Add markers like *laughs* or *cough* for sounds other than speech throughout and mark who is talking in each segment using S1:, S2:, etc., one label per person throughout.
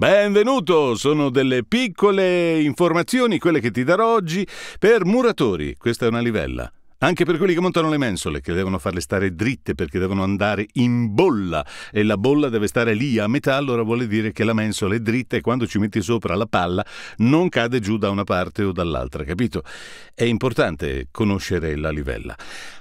S1: Benvenuto, sono delle piccole informazioni, quelle che ti darò oggi, per muratori, questa è una livella. Anche per quelli che montano le mensole, che devono farle stare dritte perché devono andare in bolla e la bolla deve stare lì a metà, allora vuol dire che la mensola è dritta e quando ci metti sopra la palla non cade giù da una parte o dall'altra, capito? È importante conoscere la livella.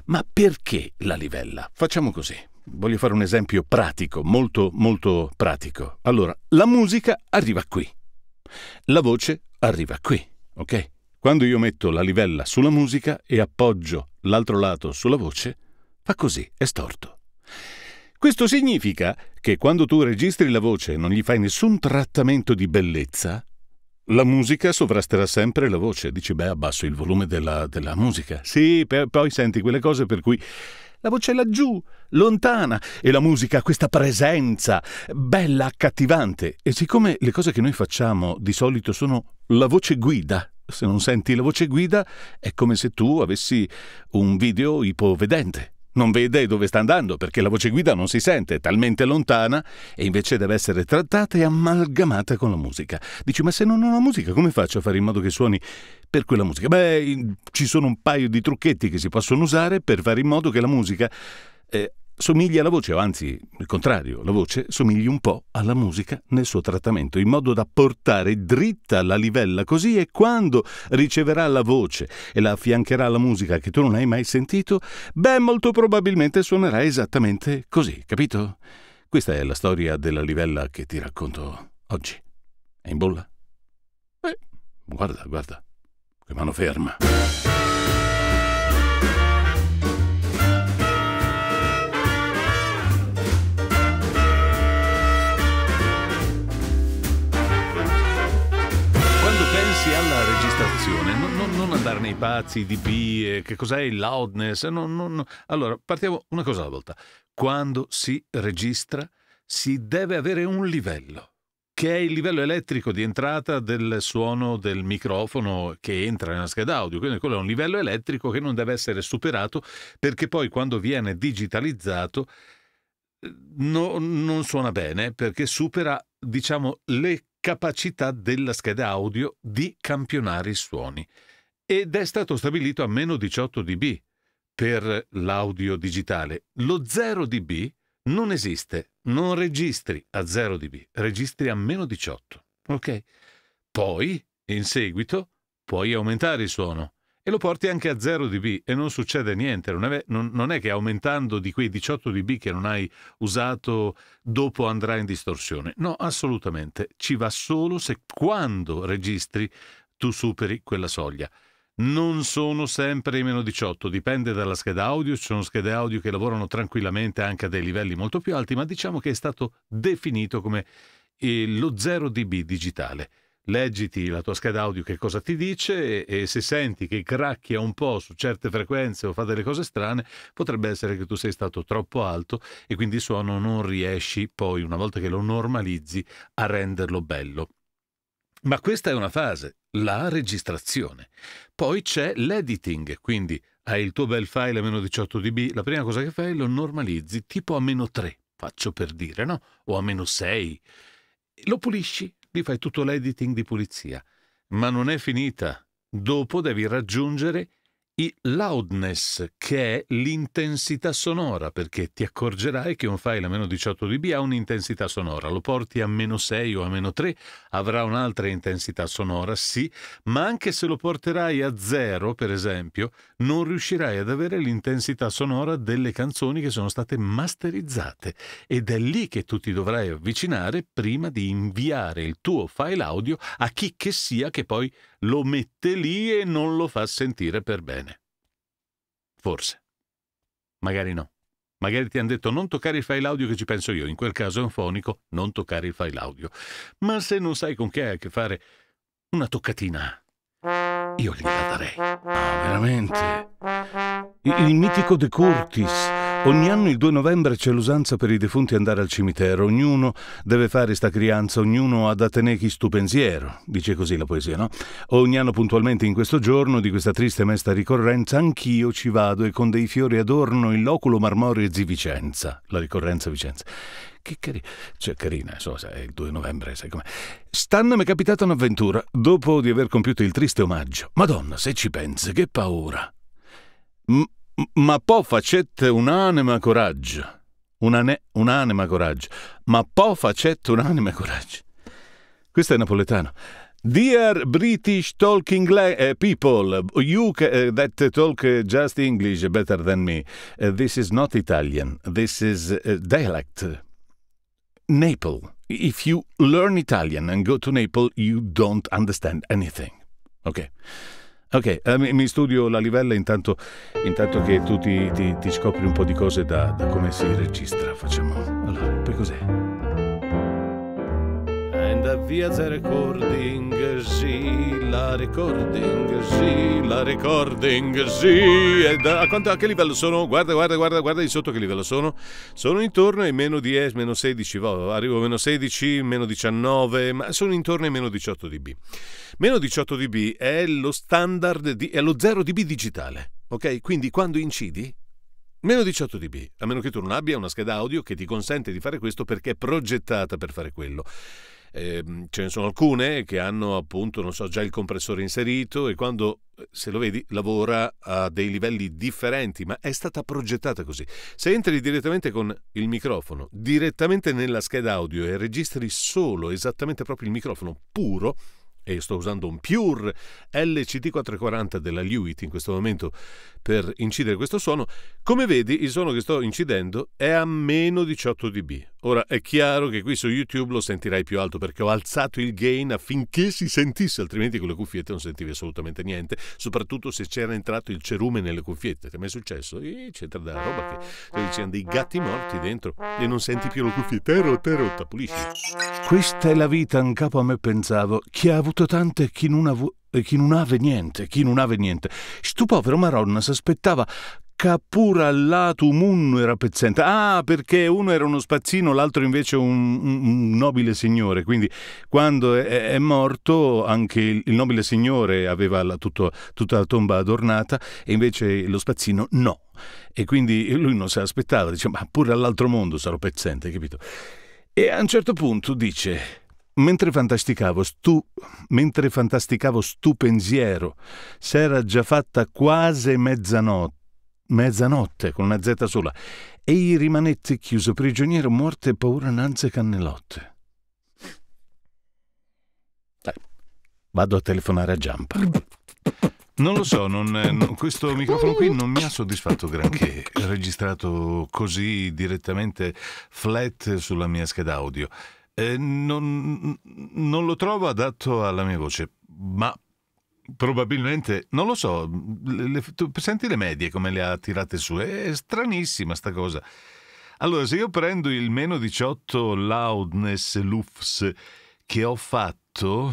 S1: Ma perché la livella? Facciamo così voglio fare un esempio pratico, molto, molto pratico. Allora, la musica arriva qui, la voce arriva qui, ok? Quando io metto la livella sulla musica e appoggio l'altro lato sulla voce, fa così, è storto. Questo significa che quando tu registri la voce e non gli fai nessun trattamento di bellezza, la musica sovrasterà sempre la voce. Dici, beh, abbasso il volume della, della musica. Sì, per, poi senti quelle cose per cui la voce laggiù, lontana, e la musica, questa presenza, bella, accattivante. E siccome le cose che noi facciamo di solito sono la voce guida, se non senti la voce guida è come se tu avessi un video ipovedente. Non vede dove sta andando perché la voce guida non si sente, è talmente lontana e invece deve essere trattata e amalgamata con la musica. Dici, ma se non ho la musica, come faccio a fare in modo che suoni per quella musica? Beh, ci sono un paio di trucchetti che si possono usare per fare in modo che la musica eh, somiglia alla voce, o anzi il contrario, la voce somigli un po' alla musica nel suo trattamento, in modo da portare dritta la livella così e quando riceverà la voce e la affiancherà alla musica che tu non hai mai sentito, beh molto probabilmente suonerà esattamente così, capito? Questa è la storia della livella che ti racconto oggi. È in bolla? Beh, guarda, guarda, che mano ferma. si ha la registrazione, non, non, non andare nei pazzi, DB, eh, che cos'è il loudness. Non, non, Allora, partiamo una cosa alla volta. Quando si registra si deve avere un livello, che è il livello elettrico di entrata del suono del microfono che entra nella scheda audio. Quindi quello è un livello elettrico che non deve essere superato perché poi quando viene digitalizzato... Eh, no, non suona bene perché supera diciamo le capacità della scheda audio di campionare i suoni ed è stato stabilito a meno 18 dB per l'audio digitale. Lo 0 dB non esiste, non registri a 0 dB, registri a meno 18, ok? Poi, in seguito, puoi aumentare il suono e lo porti anche a 0 dB e non succede niente. Non è, non, non è, che aumentando di quei 18 dB che non hai usato dopo andrà in distorsione. No, assolutamente. Ci va solo se quando registri tu superi quella soglia. Non sono sempre i meno 18, dipende dalla scheda audio, ci sono schede audio che lavorano tranquillamente anche a dei livelli molto più alti, ma diciamo che è stato definito come eh, lo 0 dB digitale leggiti la tua scheda audio che cosa ti dice e, e, se senti che cracchia un po' su certe frequenze o fa delle cose strane, potrebbe essere che tu sei stato troppo alto e quindi il suono non riesci poi, una volta che lo normalizzi, a renderlo bello. Ma questa è una fase, la registrazione. Poi c'è l'editing, quindi hai il tuo bel file a meno 18 dB, la prima cosa che fai è lo normalizzi tipo a meno 3, faccio per dire, no? O a meno 6. Lo pulisci, lì fai tutto l'editing di pulizia. Ma non è finita. Dopo devi raggiungere i loudness, che è l'intensità sonora, perché ti accorgerai che un file a meno 18 dB ha un'intensità sonora, lo porti a meno 6 o a meno 3, avrà un'altra intensità sonora, sì, ma anche se lo porterai a 0, per esempio, non riuscirai ad avere l'intensità sonora delle canzoni che sono state masterizzate ed è lì che tu ti dovrai avvicinare prima di inviare il tuo file audio a chi che sia che poi lo mette lì e non lo fa sentire per bene. Forse. Magari no. Magari ti hanno detto non toccare il file audio che ci penso io, in quel caso è un fonico, non toccare il file audio. Ma se non sai con chi hai a che fare, una toccatina. Io gliela darei. Ah, veramente? Il, il mitico De Curtis Ogni anno il 2 novembre c'è l'usanza per i defunti andare al cimitero, ognuno deve fare sta crianza, ognuno ha da tenere chi stu pensiero, dice così la poesia, no? Ogni anno puntualmente in questo giorno di questa triste e mesta ricorrenza anch'io ci vado e con dei fiori adorno il loculo marmoreo di Vicenza, la ricorrenza Vicenza. Che carina, cioè carina, insomma, è il 2 novembre, sai com'è. Stanno mi è capitata un'avventura, dopo di aver compiuto il triste omaggio. Madonna, se ci pensi, che paura! M- ma po' facette un'anima coraggio. Un'ane- un'anima coraggio. Ma po' facette un'anima coraggio. Questo è napoletano. Dear British talking le- uh, people, you ca- eh, that talk eh, just English better than me, uh, this is not Italian, this is dialect. Naples. If you learn Italian and go to Naples, you don't understand anything. Okay. Ok, eh, mi studio la livella intanto, intanto che tu ti, ti, ti, scopri un po' di cose da, da come si registra. Facciamo. Allora, poi cos'è? la via the recording, sì, la recording, sì, la recording, sì. E da, a, quanto, a che livello sono? Guarda, guarda, guarda, guarda di sotto che livello sono. Sono intorno ai meno 10, meno 16, arrivo a meno 16, meno 19, ma sono intorno ai meno 18 dB. Meno 18 dB è lo standard, di, è lo 0 dB digitale, ok? Quindi quando incidi, Meno 18 dB, a meno che tu non abbia una scheda audio che ti consente di fare questo perché è progettata per fare quello eh, ce ne sono alcune che hanno appunto, non so, già il compressore inserito e quando eh, se lo vedi, lavora a dei livelli differenti, ma è stata progettata così. Se entri direttamente con il microfono, direttamente nella scheda audio e registri solo esattamente proprio il microfono puro, e sto usando un Pure LCD 440 della Lewitt in questo momento per incidere questo suono, come vedi il suono che sto incidendo è a meno 18 dB. Ora è chiaro che qui su YouTube lo sentirai più alto perché ho alzato il gain affinché si sentisse, altrimenti con le cuffiette non sentivi assolutamente niente, soprattutto se c'era entrato il cerume nelle cuffiette. Che mi è successo? E c'entra della roba che c'erano dei gatti morti dentro e non senti più le cuffiette. È rotta, è rotta, pulisci. Questa è la vita, in capo a me pensavo. Chi ha avuto tutto tante chi non, av- eh, chi non ave niente, chi non ave niente. Stu povero Maronna s'aspettava Capura latum unno era pezzente. Ah, perché uno era uno spazzino, l'altro invece un, un, un nobile signore. Quindi quando è, è, morto anche il, nobile signore aveva la, tutto, tutta la tomba adornata e invece lo spazzino no. E quindi lui non si aspettava, diceva, ma pure all'altro mondo sarò pezzente, capito? E a un certo punto dice, Mentre fantasticavo, stu, mentre fantasticavo stu pensiero, s'era già fatta quasi mezzanotte, mezzanotte con una zeta sola, e i rimanetti chiuso prigioniero morte e paura nanze cannelotte. Vado a telefonare a Giampa. Non lo so, non, eh, non, questo microfono qui non mi ha soddisfatto granché, registrato così direttamente flat sulla mia scheda audio eh, non, non lo trovo adatto alla mia voce, ma probabilmente, non lo so, le, le, tu senti le medie come le ha tirate su, è stranissima sta cosa. Allora, se io prendo il meno 18 loudness lufs che ho fatto,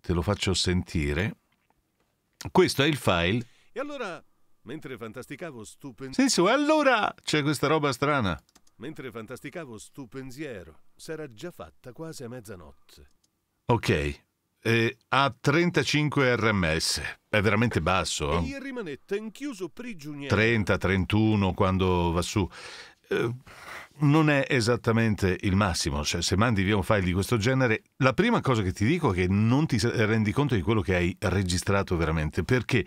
S1: te lo faccio sentire, questo è il file. E allora, mentre fantasticavo stupendo... Sì, sì, allora c'è questa roba strana. Mentre fantasticavo stu pensiero, s'era già fatta quasi a mezzanotte. Ok, e a 35 RMS. È veramente basso. Eh? E rimanette inchiuso prigioniero. 30, 31 quando va su. Eh, non è esattamente il massimo, cioè se mandi via un file di questo genere, la prima cosa che ti dico è che non ti rendi conto di quello che hai registrato veramente, perché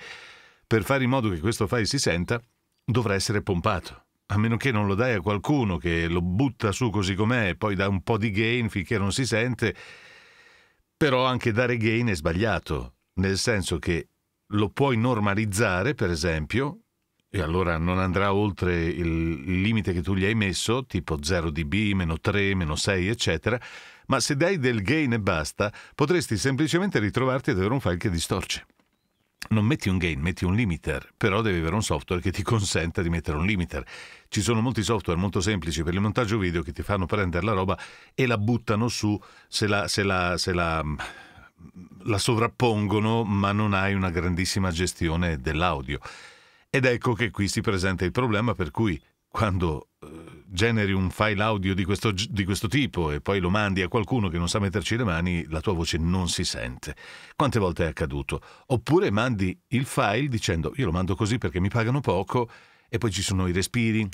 S1: per fare in modo che questo file si senta dovrà essere pompato a meno che non lo dai a qualcuno che lo butta su così com'è e poi dà un po' di gain finché non si sente, però anche dare gain è sbagliato, nel senso che lo puoi normalizzare, per esempio, e allora non andrà oltre il limite che tu gli hai messo, tipo 0 dB, meno 3, meno 6, eccetera, ma se dai del gain e basta, potresti semplicemente ritrovarti ad avere un file che distorce non metti un gain, metti un limiter, però devi avere un software che ti consenta di mettere un limiter. Ci sono molti software molto semplici per il montaggio video che ti fanno prendere la roba e la buttano su se la, se la, se la, mm, la sovrappongono, ma non hai una grandissima gestione dell'audio. Ed ecco che qui si presenta il problema per cui quando eh, generi un file audio di questo, di questo, tipo e poi lo mandi a qualcuno che non sa metterci le mani, la tua voce non si sente. Quante volte è accaduto? Oppure mandi il file dicendo io lo mando così perché mi pagano poco e poi ci sono i respiri,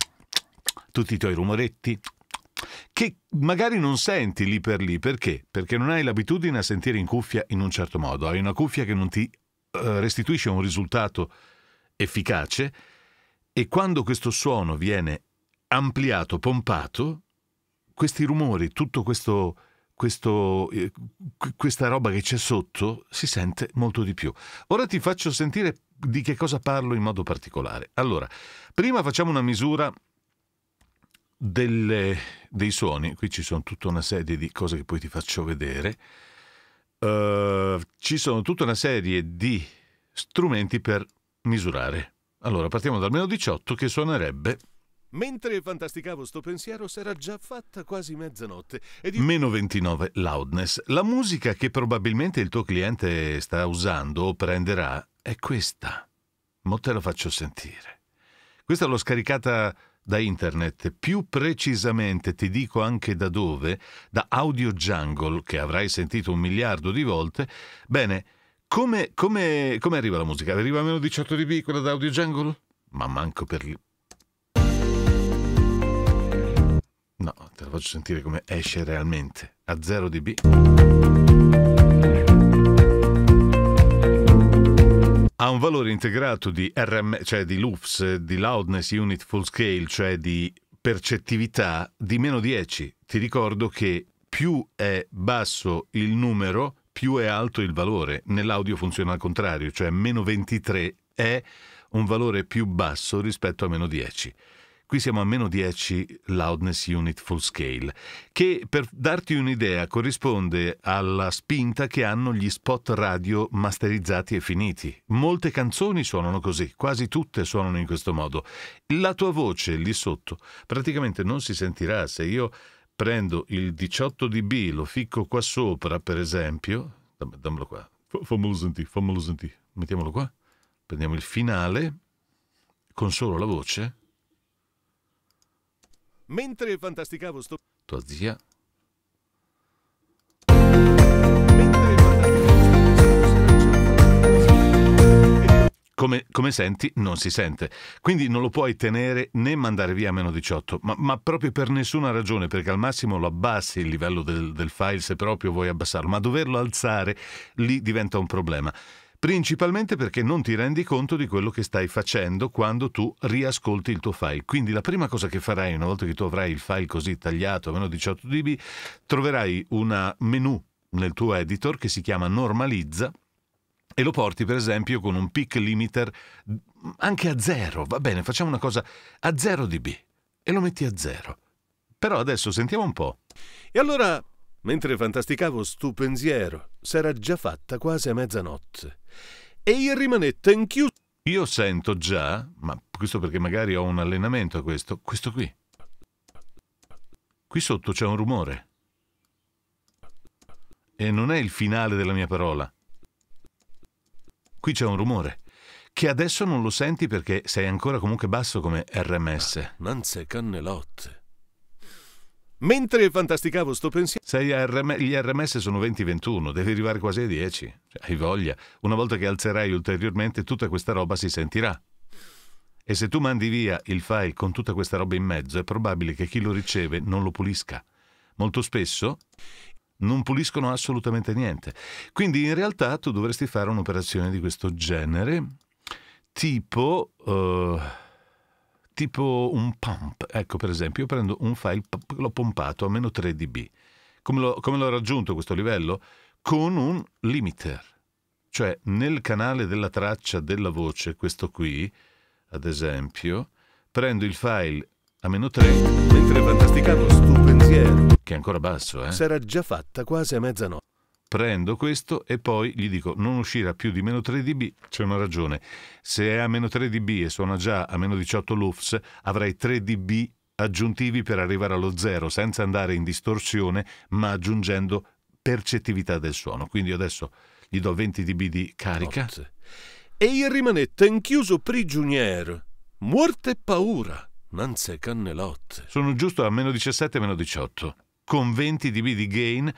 S1: tutti i tuoi rumoretti, che magari non senti lì per lì. Perché? Perché non hai l'abitudine a sentire in cuffia in un certo modo. Hai una cuffia che non ti eh, restituisce un risultato efficace e quando questo suono viene ampliato, pompato, questi rumori, tutto questo... Questo, eh, questa roba che c'è sotto si sente molto di più. Ora ti faccio sentire di che cosa parlo in modo particolare. Allora, prima facciamo una misura delle, dei suoni. Qui ci sono tutta una serie di cose che poi ti faccio vedere. Uh, ci sono tutta una serie di strumenti per misurare. Allora, partiamo dal meno 18 che suonerebbe Mentre fantasticavo sto pensiero, sarà già fatta quasi mezzanotte. E di... Meno 29 loudness. La musica che probabilmente il tuo cliente sta usando o prenderà è questa. Mo te la faccio sentire. Questa l'ho scaricata da internet, più precisamente ti dico anche da dove, da Audio Jungle, che avrai sentito un miliardo di volte. Bene, come, come, come arriva la musica? Arriva a meno 18 dB quella da Audio Jungle? Ma manco per, No, te la faccio sentire come esce realmente. A 0 dB. Ha un valore integrato di RM, cioè di LUFS, di Loudness Unit Full Scale, cioè di percettività, di meno 10. Ti ricordo che più è basso il numero, più è alto il valore. Nell'audio funziona al contrario, cioè meno 23 è un valore più basso rispetto a meno 10. Qui siamo a meno 10 loudness unit full scale, che per darti un'idea corrisponde alla spinta che hanno gli spot radio masterizzati e finiti. Molte canzoni suonano così, quasi tutte suonano in questo modo. La tua voce lì sotto praticamente non si sentirà se io prendo il 18 dB, lo ficco qua sopra, per esempio, dammelo qua, fammelo sentire, fammelo sentire, mettiamolo qua, prendiamo il finale con solo la voce Mentre fantasticavo sto... Tua zia Come, come, senti, non si sente. Quindi non lo puoi tenere né mandare via a meno 18, ma, ma proprio per nessuna ragione, perché al massimo lo abbassi il livello del, del file se proprio vuoi abbassarlo, ma doverlo alzare lì diventa un problema principalmente perché non ti rendi conto di quello che stai facendo quando tu riascolti il tuo file. Quindi la prima cosa che farai una volta che tu avrai il file così tagliato a meno 18 dB, troverai un menu nel tuo editor che si chiama normalizza e lo porti per esempio con un peak limiter mm, anche a zero, va bene, facciamo una cosa a 0 dB e lo metti a zero. Però adesso sentiamo un po'. E allora Mentre fantasticavo stu pensiero, s'era già fatta quasi a mezzanotte. E io rimanette inchiuso. Io sento già, ma questo perché magari ho un allenamento a questo, questo qui. Qui sotto c'è un rumore. E non è il finale della mia parola. Qui c'è un rumore che adesso non lo senti perché sei ancora comunque basso come RMS. Ah, Nanze cannelotte. Mentre fantasticavo sto pensiero... Sei RM, gli RMS sono 20-21, devi arrivare quasi ai 10. Cioè, hai voglia. Una volta che alzerai ulteriormente, tutta questa roba si sentirà. E se tu mandi via il file con tutta questa roba in mezzo, è probabile che chi lo riceve non lo pulisca. Molto spesso non puliscono assolutamente niente. Quindi in realtà tu dovresti fare un'operazione di questo genere, tipo... Uh tipo un pump. Ecco, per esempio, io prendo un file, l'ho pompato a meno 3 dB. Come l'ho, come l'ho raggiunto questo livello? Con un limiter. Cioè, nel canale della traccia della voce, questo qui, ad esempio, prendo il file a meno 3, mentre fantasticato sto pensiero, che è ancora basso, eh? S'era già fatta quasi a mezzanotte prendo questo e poi gli dico non uscire a più di meno 3 dB, c'è una ragione. Se è a meno 3 dB e suona già a meno 18 lufs, avrai 3 dB aggiuntivi per arrivare allo zero senza andare in distorsione, ma aggiungendo percettività del suono. Quindi adesso gli do 20 dB di carica. Notte. E il rimanette inchiuso prigioniero, muerte e paura, nanze cannelotte. Sono giusto a meno 17 meno 18, con 20 dB di gain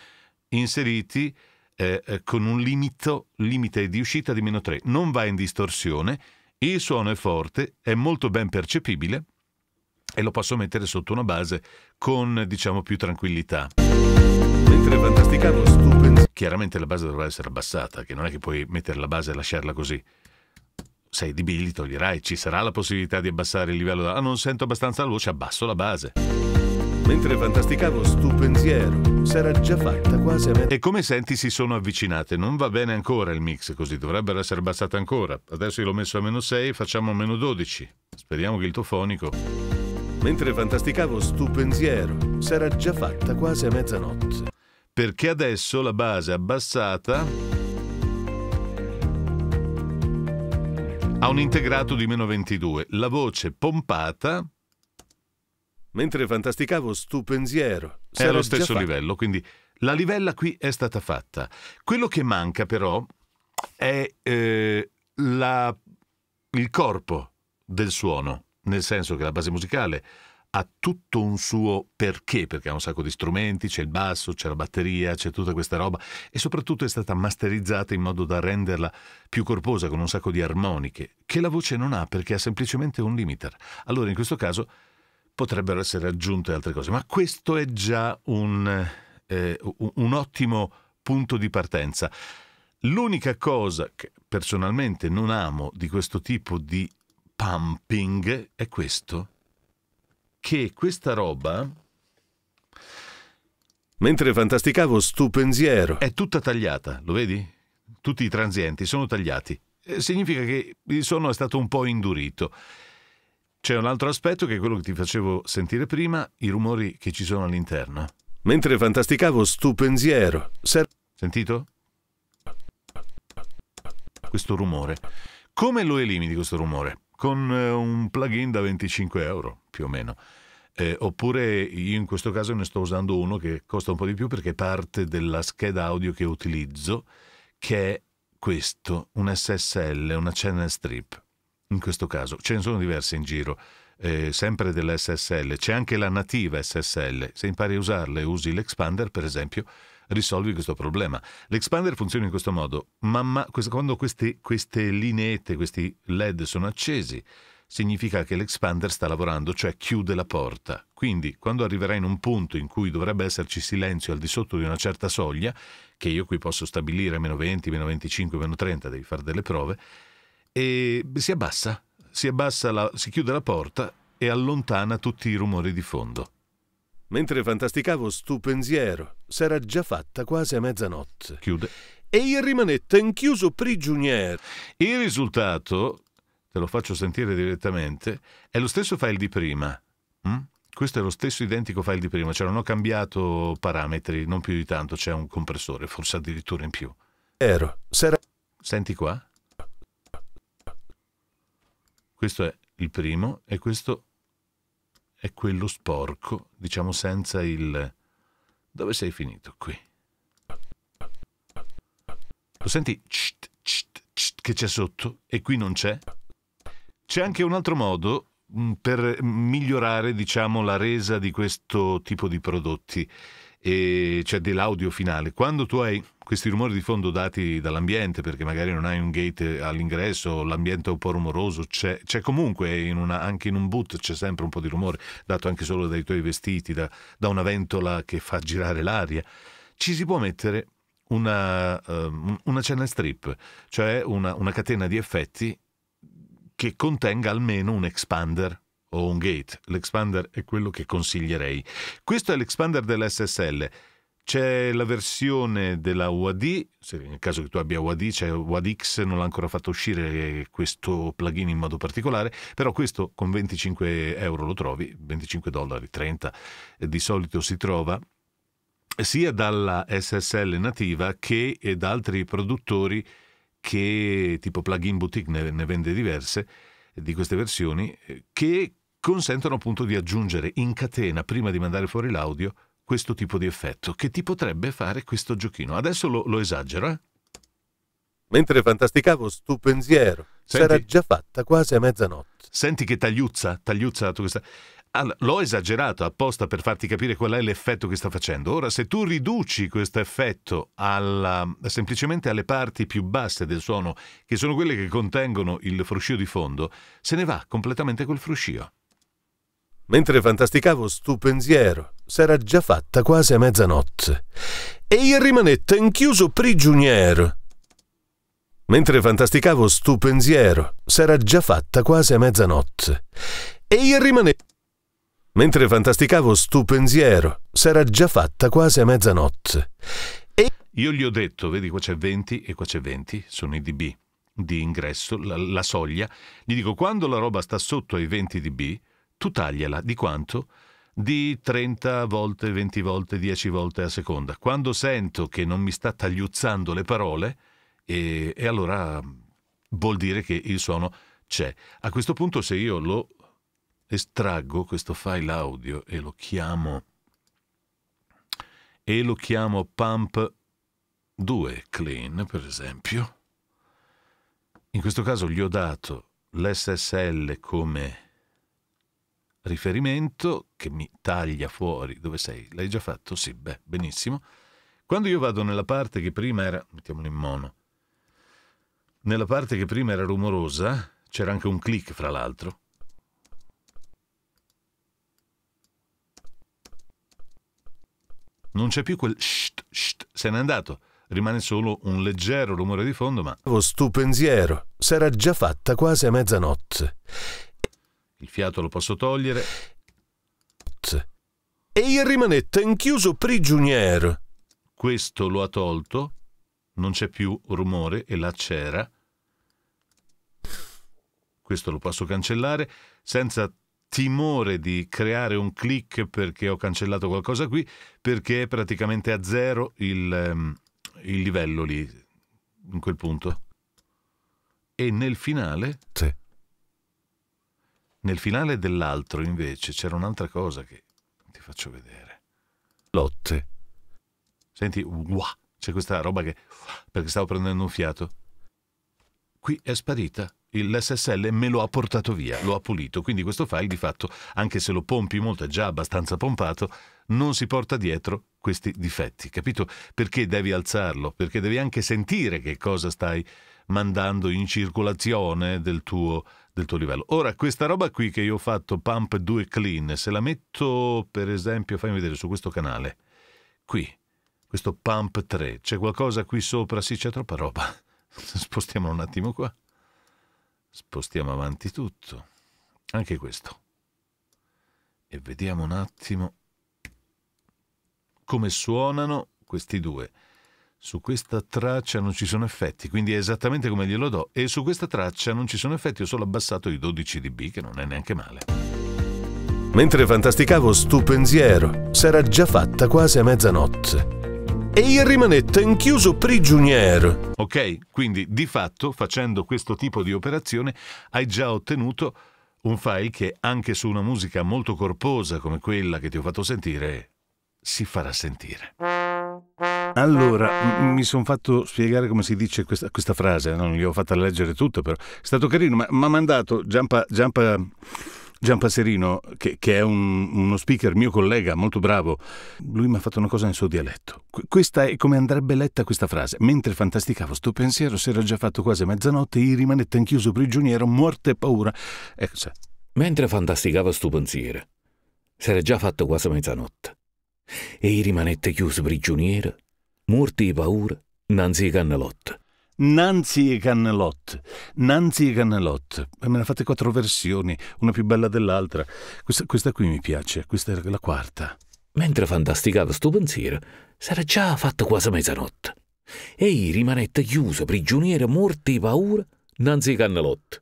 S1: inseriti eh, eh, con un limito, limite di uscita di meno 3. Non va in distorsione, il suono è forte, è molto ben percepibile e lo posso mettere sotto una base con, diciamo, più tranquillità. Mentre è Fantasticano stupendo... Chiaramente la base dovrà essere abbassata, che non è che puoi mettere la base e lasciarla così. 6 dB li toglierai, ci sarà la possibilità di abbassare il livello Ah, non sento abbastanza la voce, abbasso la base. Mentre fantasticavo, stu pensiero s'era già fatta quasi a me. E come senti si sono avvicinate? Non va bene ancora il mix così, dovrebbero essere abbassate ancora. Adesso io l'ho messo a meno 6, facciamo a meno 12. Speriamo che il tuo fonico... Mentre fantasticavo, stu pensiero s'era già fatta quasi a mezzanotte. Perché adesso la base abbassata... ha un integrato di meno 22, la voce pompata Mentre fantasticavo stu pensiero. È allo stesso livello, quindi la livella qui è stata fatta. Quello che manca però è eh, la, il corpo del suono, nel senso che la base musicale ha tutto un suo perché, perché ha un sacco di strumenti, c'è il basso, c'è la batteria, c'è tutta questa roba e soprattutto è stata masterizzata in modo da renderla più corposa con un sacco di armoniche, che la voce non ha perché ha semplicemente un limiter. Allora in questo caso potrebbero essere aggiunte altre cose, ma questo è già un, eh, un ottimo punto di partenza. L'unica cosa che personalmente non amo di questo tipo di pumping è questo, che questa roba... Mentre fantasticavo stupenziero. È tutta tagliata, lo vedi? Tutti i transienti sono tagliati. Eh, significa che il sonno è stato un po' indurito. C'è un altro aspetto che è quello che ti facevo sentire prima, i rumori che ci sono all'interno. Mentre fantasticavo stu ser- sentito? Questo rumore. Come lo elimini questo rumore? Con eh, un plugin da 25 euro, più o meno. Eh, oppure io in questo caso ne sto usando uno che costa un po' di più perché parte della scheda audio che utilizzo, che è questo, un SSL, una channel strip in questo caso. Ce ne sono diverse in giro, eh, sempre dell'SSL. C'è anche la nativa SSL. Se impari a usarle, e usi l'expander, per esempio, risolvi questo problema. L'expander funziona in questo modo. Ma, quando queste, queste lineette, questi LED sono accesi, significa che l'expander sta lavorando, cioè chiude la porta. Quindi, quando arriverà in un punto in cui dovrebbe esserci silenzio al di sotto di una certa soglia, che io qui posso stabilire meno 20, meno 25, meno 30, devi fare delle prove, e si abbassa, si, abbassa la, si chiude la porta e allontana tutti i rumori di fondo. Mentre fantasticavo stu pensiero, s'era già fatta quasi a mezzanotte. Chiude. E io rimanette inchiuso prigioniero. Il risultato, te lo faccio sentire direttamente, è lo stesso file di prima. Mm? Questo è lo stesso identico file di prima, cioè non ho cambiato parametri, non più di tanto, c'è un compressore, forse addirittura in più. Ero, s'era... Senti qua? Questo è il primo e questo è quello sporco, diciamo senza il... Dove sei finito qui? Lo senti cht, cht, cht, che c'è sotto e qui non c'è? C'è anche un altro modo mm, per migliorare, diciamo, la resa di questo tipo di prodotti e c'è dell'audio finale. Quando tu hai questi rumori di fondo dati dall'ambiente, perché magari non hai un gate all'ingresso, l'ambiente è un po' rumoroso, c'è, c'è comunque in una, anche in un boot c'è sempre un po' di rumore, dato anche solo dai tuoi vestiti, da, da una ventola che fa girare l'aria, ci si può mettere una, um, una channel strip, cioè una, una catena di effetti che contenga almeno un expander o un gate. L'expander è quello che consiglierei. Questo è l'expander dell'SSL. C'è la versione della UAD, se nel caso che tu abbia UAD, c'è UADX, non l'ha ancora fatto uscire eh, questo plugin in modo particolare, però questo con 25 euro lo trovi, 25 dollari, 30 eh, di solito si trova, sia dalla SSL nativa che eh, da altri produttori che tipo Plugin Boutique ne, ne vende diverse, di queste versioni eh, che consentono appunto di aggiungere in catena, prima di mandare fuori l'audio, questo tipo di effetto che ti potrebbe fare questo giochino. Adesso lo, lo esagero, eh? Mentre fantasticavo, stu pensiero. Senti, Sarà già fatta quasi a mezzanotte. Senti che tagliuzza, tagliuzza tu questa l'ho esagerato apposta per farti capire qual è l'effetto che sta facendo. Ora, se tu riduci questo effetto alla, semplicemente alle parti più basse del suono, che sono quelle che contengono il fruscio di fondo, se ne va completamente quel fruscio. Mentre fantasticavo stu pensiero, s'era già fatta quasi a mezzanotte e io rimanette inchiuso prigioniero. Mentre fantasticavo stu pensiero, s'era già fatta quasi a mezzanotte e io rimanette... Mentre fantasticavo stu pensiero, s'era già fatta quasi a mezzanotte. E io gli ho detto, vedi qua c'è 20 e qua c'è 20, sono i dB di ingresso, la, la soglia. Gli dico, quando la roba sta sotto ai 20 dB, tu tagliala. Di quanto? di 30 volte, 20 volte, 10 volte a seconda. Quando sento che non mi sta tagliuzzando le parole, e, e allora vuol dire che il suono c'è. A questo punto, se io lo estraggo questo file audio e lo chiamo e lo chiamo pump 2 clean per esempio in questo caso gli ho dato l'SSL come riferimento che mi taglia fuori dove sei. L'hai già fatto? Sì, beh, benissimo. Quando io vado nella parte che prima era, mettiamolo in mono, nella parte che prima era rumorosa, c'era anche un click fra l'altro, Non c'è più quel sht, shht, se n'è andato. Rimane solo un leggero rumore di fondo, ma... Lo stupenziero. s'era già fatta quasi a mezzanotte. Il fiato lo posso togliere. E gli rimanette inchiuso prigioniero. Questo lo ha tolto, non c'è più rumore e là c'era. Questo lo posso cancellare senza timore di creare un click perché ho cancellato qualcosa qui, perché è praticamente a zero il, ehm, il livello lì, in quel punto. E nel finale... Sì. Nel finale dell'altro invece c'era un'altra cosa che ti faccio vedere. Lotte. Senti, wow, c'è questa roba che... perché stavo prendendo un fiato. Qui è sparita l'SSL me lo ha portato via, lo ha pulito, quindi questo file di fatto, anche se lo pompi molto, è già abbastanza pompato, non si porta dietro questi difetti, capito? Perché devi alzarlo? Perché devi anche sentire che cosa stai mandando in circolazione del tuo, del tuo livello. Ora, questa roba qui che io ho fatto, Pump 2 Clean, se la metto, per esempio, fammi vedere su questo canale, qui, questo Pump 3, c'è qualcosa qui sopra? Sì, c'è troppa roba. *laughs* Spostiamolo un attimo qua. Spostiamo avanti tutto, anche questo. E vediamo un attimo come suonano questi due. Su questa traccia non ci sono effetti, quindi è esattamente come glielo do. E su questa traccia non ci sono effetti, ho solo abbassato i 12 dB, che non è neanche male. Mentre fantasticavo stu pensiero, s'era già fatta quasi a mezzanotte e il rimanette inchiuso prigioniero. Ok, quindi di fatto facendo questo tipo di operazione hai già ottenuto un file che anche su una musica molto corposa come quella che ti ho fatto sentire si farà sentire. Allora, mi sono fatto spiegare come si dice questa, questa frase, non gli ho fatta leggere tutto però, è stato carino, ma mi ha mandato Giampa... Giampa Gian Passerino, che, che è un, uno speaker, mio collega, molto bravo, lui mi ha fatto una cosa nel suo dialetto. Questa è come andrebbe letta questa frase. Mentre fantasticavo sto pensiero, si era già fatto quasi mezzanotte, e rimanette inchiuso prigioniero, morte e paura. Ecco, sa. Mentre fantasticavo sto pensiero, si era già fatto quasi mezzanotte. E rimanette chiuso prigioniero, morte e paura, nanzi cannelotto. Nancy Cannelot. Nancy Cannelot. Eh, me ne fate quattro versioni, una più bella dell'altra. Questa, questa qui mi piace, questa è la quarta. Mentre fantasticava sto pensiero, s'era già fatta quasi mezzanotte. Ehi, rimanette chiuso, prigioniero, morte e paura, Nancy Cannelot.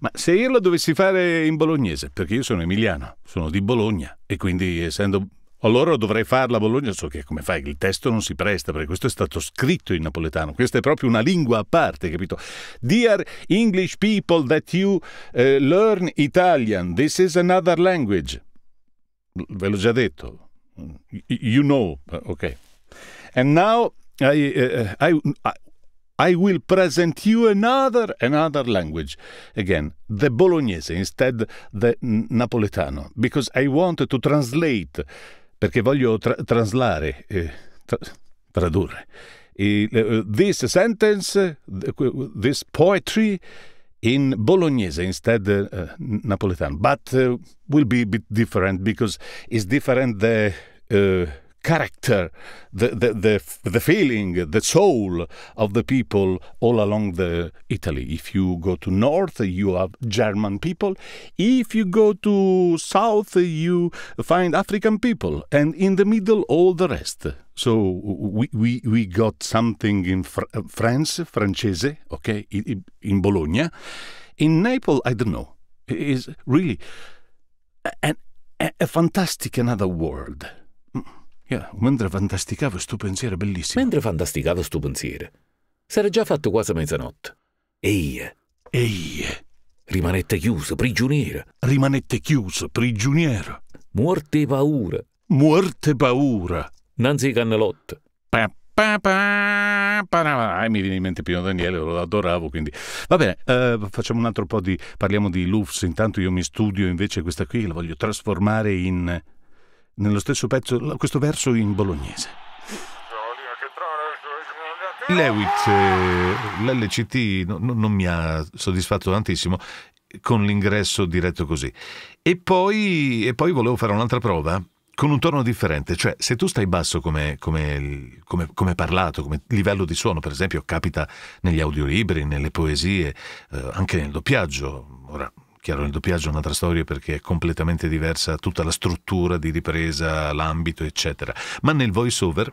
S1: Ma se io lo dovessi fare in bolognese, perché io sono emiliano, sono di Bologna e quindi essendo allora dovrei farla a Bologna, so che come fai, il testo non si presta, perché questo è stato scritto in napoletano, questa è proprio una lingua a parte, capito? Dear English people that you uh, learn Italian, this is another language. Ve l'ho già detto. You know, ok. And now I, uh, I, I will present you another another language. Again, the Bolognese instead the Napoletano, because I want to translate perché voglio tra- traslare, eh, tra- tradurre. E, uh, eh, this sentence, this poetry in Bolognese instead uh, Napoletano, but uh, will be a bit different because it's different the character, the, the, the, the feeling, the soul of the people all along the Italy. If you go to north, you have German people. If you go to south, you find African people. And in the middle, all the rest. So we, we, we got something in Fr France, Francese, okay, in Bologna. In Naples, I don't know. It is really a a fantastic another world. Yeah, mentre fantasticavo sto pensiero bellissimo. Mentre fantasticavo sto pensiero, s'era già fatto quasi mezzanotte. Eie. Eie. Rimanette chiuso, prigioniero. Rimanette chiuso, prigioniero. Morte e paura. Morte e paura. Nanzi Cannelotto. Pa, pa, pa, pa, Ah, mi viene in mente Pino Daniele, lo adoravo, quindi... Va bene, eh, facciamo un altro po' di... parliamo di Lufs, intanto io mi studio invece questa qui, la voglio trasformare in nello stesso pezzo questo verso in bolognese. Lewis, eh, l'LCT no, no, non mi ha soddisfatto tantissimo con l'ingresso diretto così. E poi, e poi volevo fare un'altra prova con un tono differente, cioè se tu stai basso come, come, come, come, parlato, come livello di suono, per esempio, capita negli audiolibri, nelle poesie, eh, anche nel doppiaggio, ora Chiaro, il doppiaggio è un'altra storia perché è completamente diversa tutta la struttura di ripresa, l'ambito, eccetera. Ma nel voice over,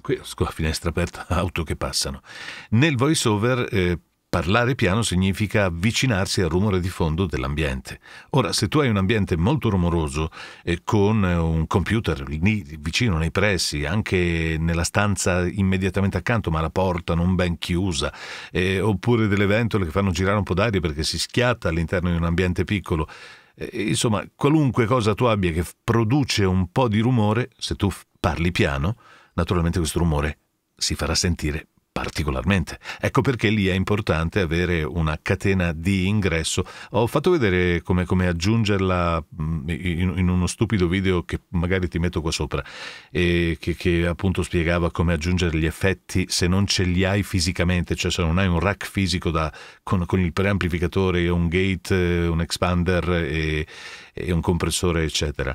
S1: qui ho la finestra aperta, *laughs* auto che passano. Nel voiceover eh, Parlare piano significa avvicinarsi al rumore di fondo dell'ambiente. Ora, se tu hai un ambiente molto rumoroso e con eh, un computer lì vicino nei pressi, anche nella stanza immediatamente accanto, ma la porta non ben chiusa, eh, oppure delle ventole che fanno girare un po' d'aria perché si schiatta all'interno di un ambiente piccolo, eh, insomma, qualunque cosa tu abbia che produce un po' di rumore, se tu parli piano, naturalmente questo rumore si farà sentire particolarmente. Ecco perché lì è importante avere una catena di ingresso. Ho fatto vedere come, come aggiungerla mm, in, in, uno stupido video che magari ti metto qua sopra, che, che, appunto spiegava come aggiungere gli effetti se non ce li hai fisicamente, cioè se non hai un rack fisico da, con, con, il preamplificatore, un gate, eh, un expander e, e un compressore, eccetera.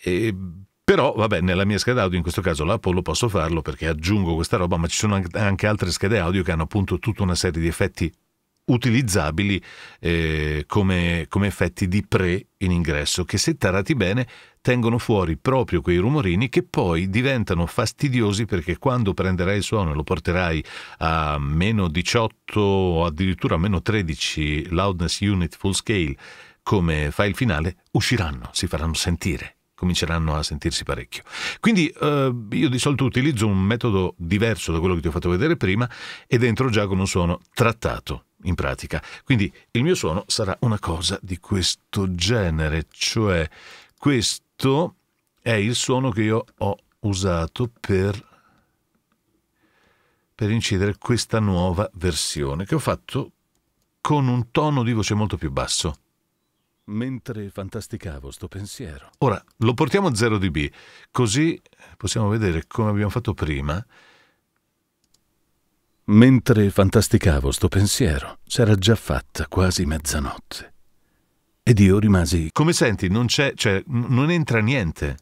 S1: E però, vabbè, nella mia scheda audio, in questo caso l'Apollo, posso farlo perché aggiungo questa roba, ma ci sono anche altre schede audio che hanno appunto tutta una serie di effetti utilizzabili eh, come, come, effetti di pre in ingresso che se tarati bene tengono fuori proprio quei rumorini che poi diventano fastidiosi perché quando prenderai il suono e lo porterai a meno 18 o addirittura a meno 13 loudness unit full scale come file finale usciranno, si faranno sentire cominceranno a sentirsi parecchio. Quindi eh, io di solito utilizzo un metodo diverso da quello che ti ho fatto vedere prima ed entro già con un suono trattato in pratica. Quindi il mio suono sarà una cosa di questo genere, cioè questo è il suono che io ho usato per, per incidere questa nuova versione che ho fatto con un tono di voce molto più basso mentre fantasticavo sto pensiero. Ora, lo portiamo a 0dB, così possiamo vedere come abbiamo fatto prima. Mentre fantasticavo sto pensiero, s'era già fatta quasi mezzanotte. Ed io rimasi... Come senti, non c'è... cioè, non entra niente.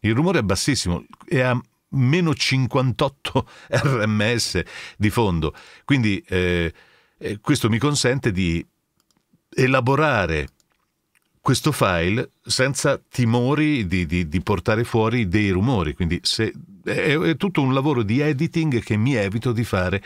S1: Il rumore è bassissimo, è a meno 58 *laughs* RMS di fondo, quindi... Eh, e questo mi consente di elaborare questo file senza timori di, di, di portare fuori dei rumori, quindi se, è, è, tutto un lavoro di editing che mi evito di fare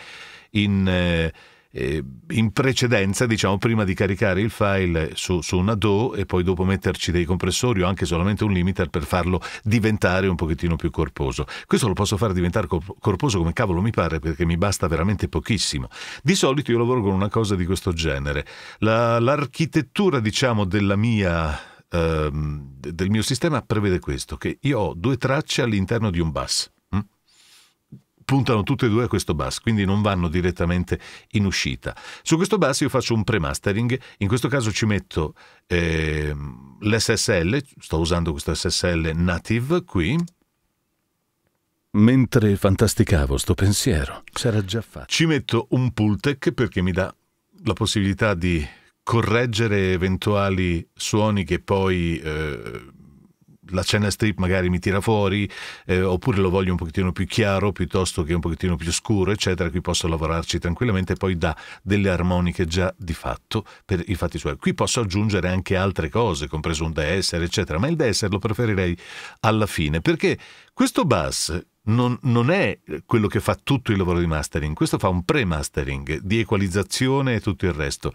S1: in... Eh, eh, in precedenza, diciamo, prima di caricare il file su, su una DO e poi dopo metterci dei compressori o anche solamente un limiter per farlo diventare un pochettino più corposo. Questo lo posso far diventare corposo come cavolo mi pare perché mi basta veramente pochissimo. Di solito io lavoro con una cosa di questo genere. l'architettura, diciamo, della mia ehm, del mio sistema prevede questo, che io ho due tracce all'interno di un bus puntano tutte e due a questo bus, quindi non vanno direttamente in uscita. Su questo bus io faccio un pre-mastering, in questo caso ci metto eh, l'SSL, sto usando questo SSL native qui, Mentre fantasticavo sto pensiero, c'era già fatto. Ci metto un pull tech perché mi dà la possibilità di correggere eventuali suoni che poi eh, la channel strip magari mi tira fuori, eh, oppure lo voglio un pochettino più chiaro piuttosto che un pochettino più scuro, eccetera. Qui posso lavorarci tranquillamente e poi dà delle armoniche già di fatto per i fatti suoi. Qui posso aggiungere anche altre cose, compreso un DSR, eccetera, ma il DSR lo preferirei alla fine perché questo bass non, non, è quello che fa tutto il lavoro di mastering, questo fa un pre-mastering di equalizzazione e tutto il resto.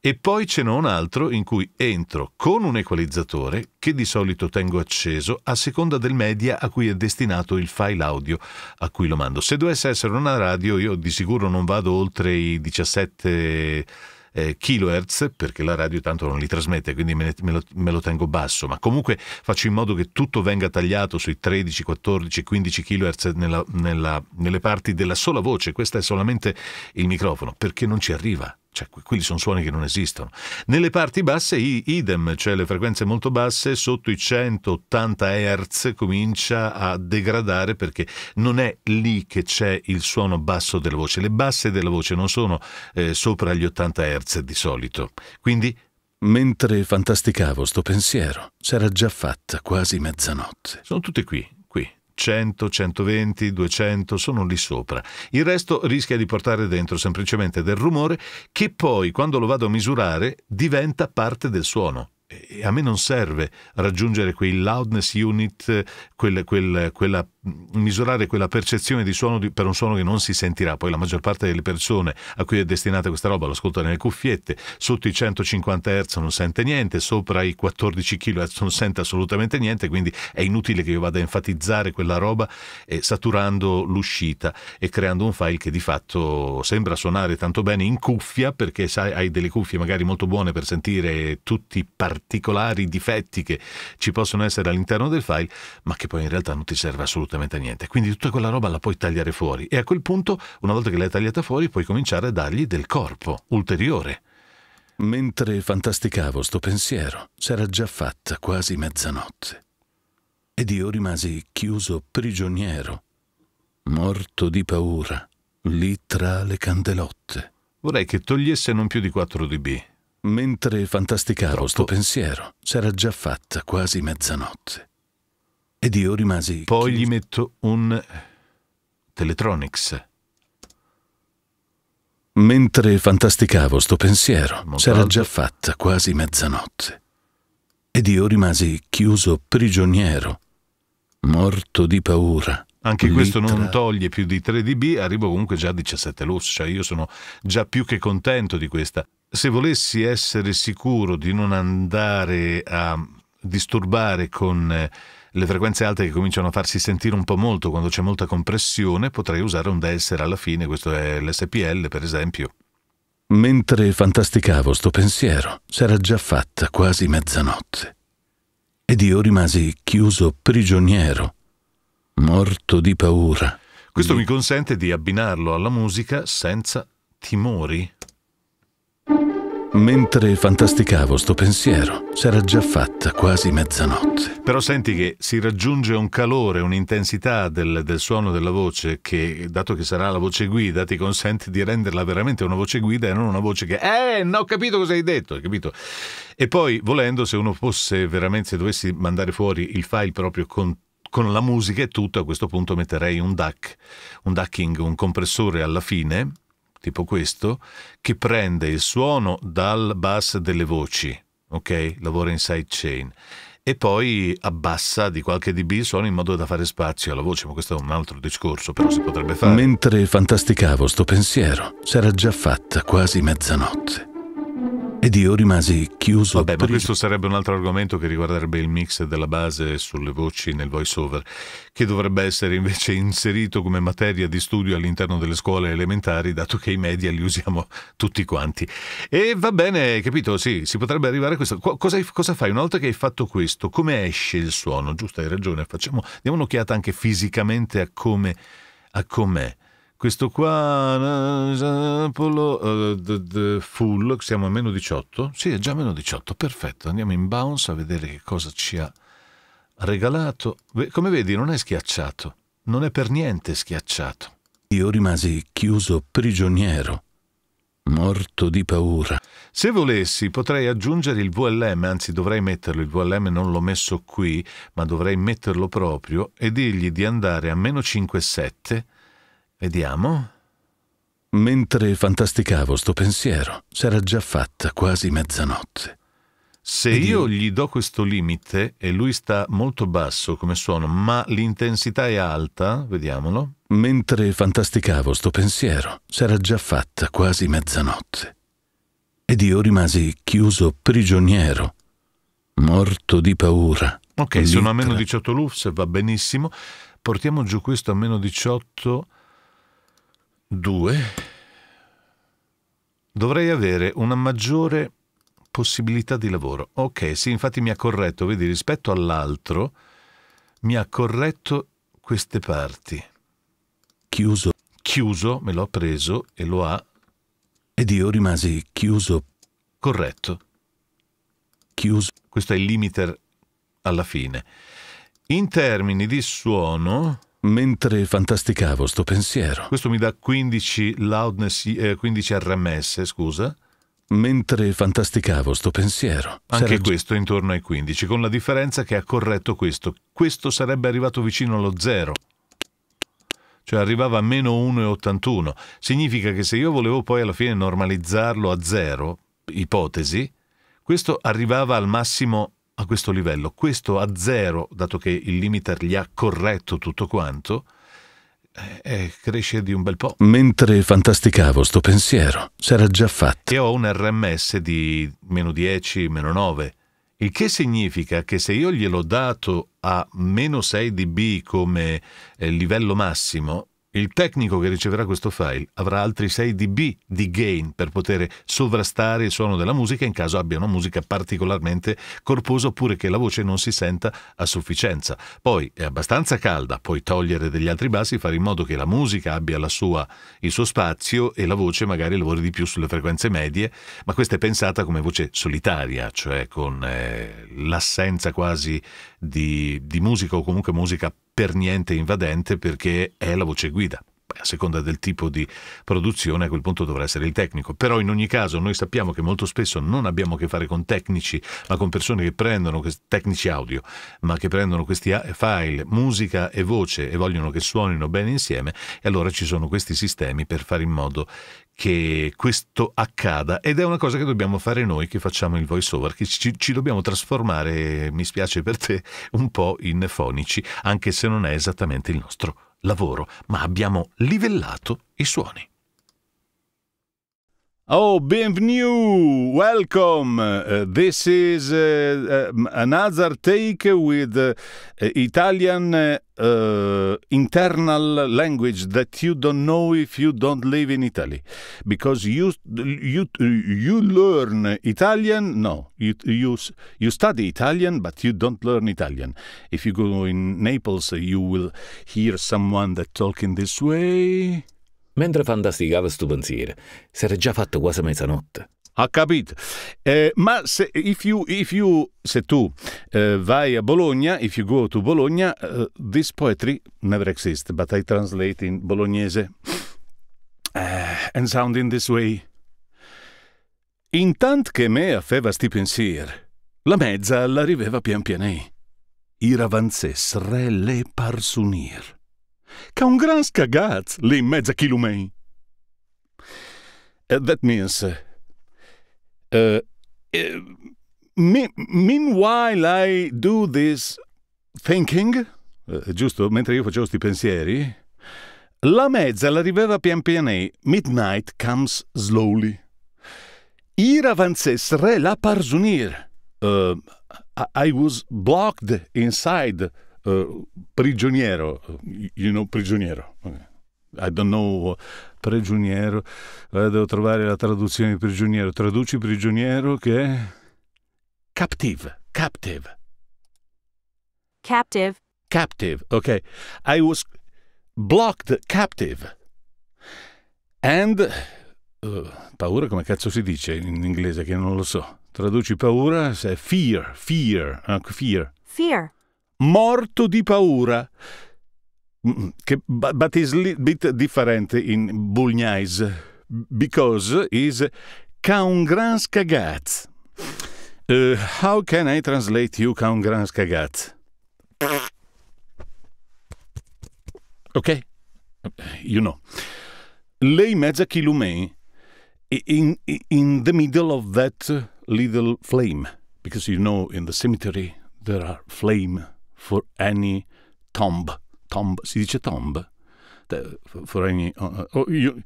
S1: E poi ce n'è un altro in cui entro con un equalizzatore che di solito tengo acceso a seconda del media a cui è destinato il file audio a cui lo mando. Se dovesse essere una radio io di sicuro non vado oltre i 17 eh, kHz perché la radio tanto non li trasmette quindi me, me, lo, me, lo, tengo basso ma comunque faccio in modo che tutto venga tagliato sui 13 14 15 kHz nella, nella, nelle parti della sola voce questo è solamente il microfono perché non ci arriva cioè, quelli sono suoni che non esistono. Nelle parti basse, idem, cioè le frequenze molto basse, sotto i 180 Hz comincia a degradare perché non è lì che c'è il suono basso della voce. Le basse della voce non sono eh, sopra gli 80 Hz di solito. Quindi... Mentre fantasticavo sto pensiero, s'era già fatta quasi mezzanotte. Sono tutte qui, 100, 120, 200 sono lì sopra. Il resto rischia di portare dentro semplicemente del rumore che poi, quando lo vado a misurare, diventa parte del suono a me non serve raggiungere quei loudness unit, quel, quel, quella, mm, misurare quella percezione di suono di, per un suono che non si sentirà. Poi la maggior parte delle persone a cui è destinata questa roba l'ascolta nelle cuffiette, sotto i 150 Hz non sente niente, sopra i 14 kHz non sente assolutamente niente, quindi è inutile che io vada a enfatizzare quella roba eh, saturando l'uscita e creando un file che di fatto sembra suonare tanto bene in cuffia perché sai, hai delle cuffie magari molto buone per sentire tutti i partiti particolari difetti che ci possono essere all'interno del file, ma che poi in realtà non ti serve assolutamente a niente. Quindi tutta quella roba la puoi tagliare fuori e a quel punto, una volta che l'hai tagliata fuori, puoi cominciare a dargli del corpo ulteriore. Mentre fantasticavo sto pensiero, c'era già fatta quasi mezzanotte ed io rimasi chiuso prigioniero, morto di paura, lì tra le candelotte. Vorrei che togliesse non più di 4 dB Mentre fantasticavo Troppo. sto pensiero, s'era già fatta quasi mezzanotte. Ed io rimasi... Poi gli metto un... Teletronics. Mentre fantasticavo sto pensiero, s'era già fatta quasi mezzanotte. Ed io rimasi chiuso prigioniero, morto di paura. Anche questo non toglie più di 3 dB, arrivo comunque già a 17 loss, cioè io sono già più che contento di questa se volessi essere sicuro di non andare a disturbare con eh, le frequenze alte che cominciano a farsi sentire un po' molto quando c'è molta compressione, potrei usare un delser alla fine, questo è l'SPL per esempio. Mentre fantasticavo sto pensiero, s'era già fatta quasi mezzanotte ed io rimasi chiuso prigioniero, morto di paura. Questo di... mi consente di abbinarlo alla musica senza timori. Mentre fantasticavo sto pensiero, s'era già fatta quasi mezzanotte. Però senti che si raggiunge un calore, un'intensità del, del, suono della voce che, dato che sarà la voce guida, ti consente di renderla veramente una voce guida e non una voce che Eh, non ho capito cosa hai detto, hai capito? E poi, volendo, se uno fosse veramente, se dovessi mandare fuori il file proprio con con la musica e tutto, a questo punto metterei un DAC, un DACking, un compressore alla fine, tipo questo, che prende il suono dal bass delle voci, ok? Lavora in sidechain e poi abbassa di qualche dB il suono in modo da fare spazio alla voce, ma questo è un altro discorso, però si potrebbe fare. Mentre fantasticavo sto pensiero, s'era già fatta quasi mezzanotte. Ed io rimasi chiuso. Vabbè, ma questo sarebbe un altro argomento che riguarderebbe il mix della base sulle voci nel voiceover, che dovrebbe essere invece inserito come materia di studio all'interno delle scuole elementari, dato che i media li usiamo tutti quanti. E va bene, capito? Sì, si potrebbe arrivare a questo. Cosa, cosa fai una volta che hai fatto questo? Come esce il suono? Giusto, hai ragione. Facciamo, diamo un'occhiata anche fisicamente a come. a com'è questo qua eh, eh, eh, full siamo a meno 18 sì è già meno 18 perfetto andiamo in bounce a vedere che cosa ci ha regalato come vedi non è schiacciato non è per niente schiacciato io rimasi chiuso prigioniero morto di paura se volessi potrei aggiungere il VLM anzi dovrei metterlo il VLM non l'ho messo qui ma dovrei metterlo proprio e dirgli di andare a meno 5,7 Vediamo. Mentre fantasticavo sto pensiero, s'era già fatta quasi mezzanotte. Se Ed io gli do questo limite e lui sta molto basso come suono, ma l'intensità è alta, vediamolo. Mentre fantasticavo sto pensiero, s'era già fatta quasi mezzanotte. Ed io rimasi chiuso prigioniero, morto di paura. Ok, sono a meno 18 lufs, va benissimo. Portiamo giù questo a meno 18 2 dovrei avere una maggiore possibilità di lavoro. Ok, sì, infatti mi ha corretto, vedi, rispetto all'altro, mi ha corretto queste parti. Chiuso. Chiuso, me l'ho preso e lo ha. Ed io rimasi chiuso. Corretto. Chiuso. Questo è il limiter alla fine. In termini di suono, mentre fantasticavo sto pensiero. Questo mi dà 15 loudness, eh, 15 RMS, scusa. Mentre fantasticavo sto pensiero. Anche questo intorno ai 15, con la differenza che ha corretto questo. Questo sarebbe arrivato vicino allo zero. Cioè arrivava a meno 1,81. Significa che se io volevo poi alla fine normalizzarlo a zero, ipotesi, questo arrivava al massimo a questo livello, questo a zero, dato che il limiter gli ha corretto tutto quanto, eh, eh, cresce di un bel po'. Mentre fantasticavo sto pensiero, s'era già fatto. E ho un RMS di meno 10, meno 9, il che significa che se io gliel'ho dato a meno 6 dB come eh, livello massimo, il tecnico che riceverà questo file avrà altri 6 dB di gain per poter sovrastare il suono della musica in caso abbia una musica particolarmente corposa oppure che la voce non si senta a sufficienza. Poi è abbastanza calda, puoi togliere degli altri bassi, fare in modo che la musica abbia la sua, il suo spazio e la voce magari lavori di più sulle frequenze medie, ma questa è pensata come voce solitaria, cioè con eh, l'assenza quasi di, di musica o comunque musica per niente invadente perché è la voce guida a seconda del tipo di produzione a quel punto dovrà essere il tecnico. Però in ogni caso noi sappiamo che molto spesso non abbiamo a che fare con tecnici, ma con persone che prendono tecnici audio, ma che prendono questi file, musica e voce e vogliono che suonino bene insieme e allora ci sono questi sistemi per fare in modo che questo accada ed è una cosa che dobbiamo fare noi che facciamo il voice over, che ci, ci, dobbiamo trasformare, mi spiace per te, un po' in fonici, anche se non è esattamente il nostro lavoro, ma abbiamo livellato i suoni. Oh, bienvenue! Welcome! Uh, this is uh, uh, another take with uh, Italian uh, uh, internal language that you don't know if you don't live in Italy. Because you, you, you learn Italian, no, you, you, you study Italian, but you don't learn Italian. If you go in Naples, you will hear someone that talk in this way. mentre fantasticava sto pensiero. si era già fatto quasi mezzanotte. Ha capito. Eh, ma se, if you, if you, se tu eh, vai a Bologna, if you go to Bologna, uh, this poetry never exists, but I translate in bolognese uh, and sound in this way. Intant che me affeva sti pensier, la mezza la riveva pian pianè. Ir avanzes re le parsunir che un gran scagaz lì in mezzo a chi Uh, that means, uh, uh, me, meanwhile I do this thinking, eh, giusto, mentre io facevo questi pensieri, la mezza l'arrivava pian pian e midnight comes slowly. Ir avances re la parzunir. I was blocked inside eh, prigioniero, eh, you know, prigioniero. I don't know, prigioniero. Allora eh, devo trovare la traduzione di prigioniero. Traduci prigioniero che è captive, captive. Captive. Captive, ok. I was blocked captive. And... Uh, paura come cazzo si dice in inglese che non lo so. Traduci paura, se è fear, fear, fear. Fear morto di paura. Che but is little bit different in Bulgnais because is Kaungrans Kagat. Uh, eh, how can I translate you Kaungrans Kagat? Ok? You know. Lei mezza kilume in, in the middle of that little flame because you know in the cemetery there are flame for any tomb. Tomb, si dice tomb? The, for, for any... Uh, uh, oh, you,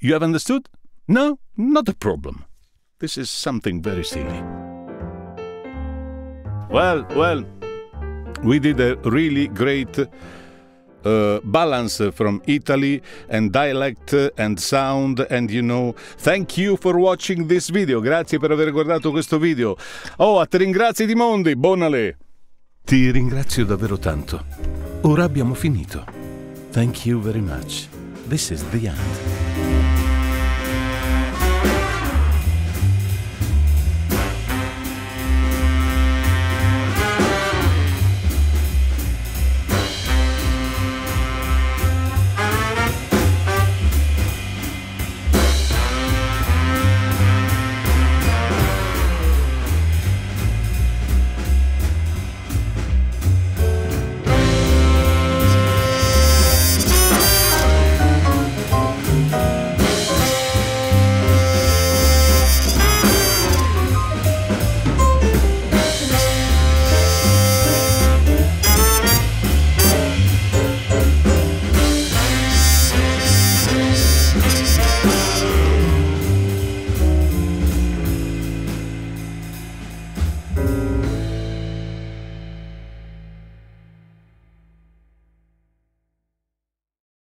S1: you have understood? No, not a problem. This is something very silly. Well, well, we did a really great uh, balance from Italy and dialect and sound and you know thank you for watching this video grazie per aver guardato questo video oh a te ringrazi di mondi bonale Ti ringrazio davvero tanto. Ora abbiamo finito. Thank you very much. This is the end.